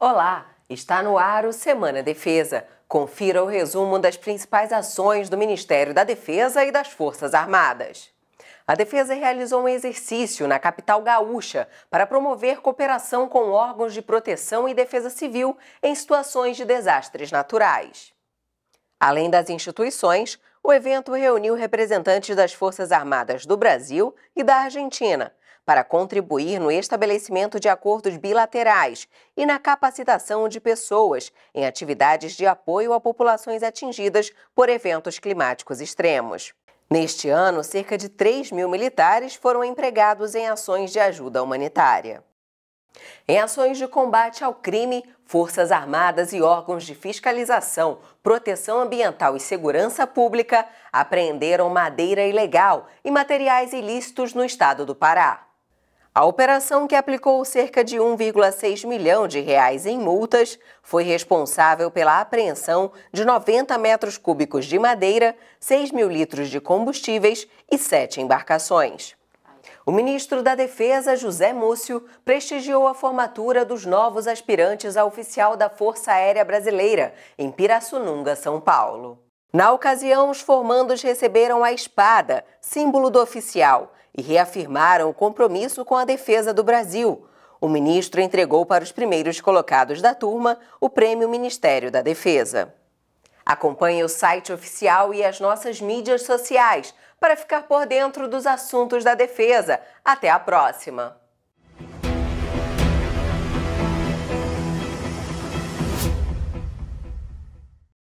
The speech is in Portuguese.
Olá, está no ar o Semana Defesa. Confira o resumo das principais ações do Ministério da Defesa e das Forças Armadas. A defesa realizou um exercício na capital gaúcha para promover cooperação com órgãos de proteção e defesa civil em situações de desastres naturais. Além das instituições, o evento reuniu representantes das Forças Armadas do Brasil e da Argentina para contribuir no estabelecimento de acordos bilaterais e na capacitação de pessoas em atividades de apoio a populações atingidas por eventos climáticos extremos. Neste ano, cerca de 3 mil militares foram empregados em ações de ajuda humanitária. Em ações de combate ao crime, forças armadas e órgãos de fiscalização, proteção ambiental e segurança pública apreenderam madeira ilegal e materiais ilícitos no estado do Pará. A operação que aplicou cerca de 1,6 milhão de reais em multas foi responsável pela apreensão de 90 metros cúbicos de madeira, 6 mil litros de combustíveis e 7 embarcações. O ministro da Defesa, José Múcio, prestigiou a formatura dos novos aspirantes a oficial da Força Aérea Brasileira, em Pirassununga, São Paulo. Na ocasião, os formandos receberam a espada, símbolo do oficial, e reafirmaram o compromisso com a defesa do Brasil. O ministro entregou para os primeiros colocados da turma o prêmio Ministério da Defesa. Acompanhe o site oficial e as nossas mídias sociais para ficar por dentro dos assuntos da defesa. Até a próxima!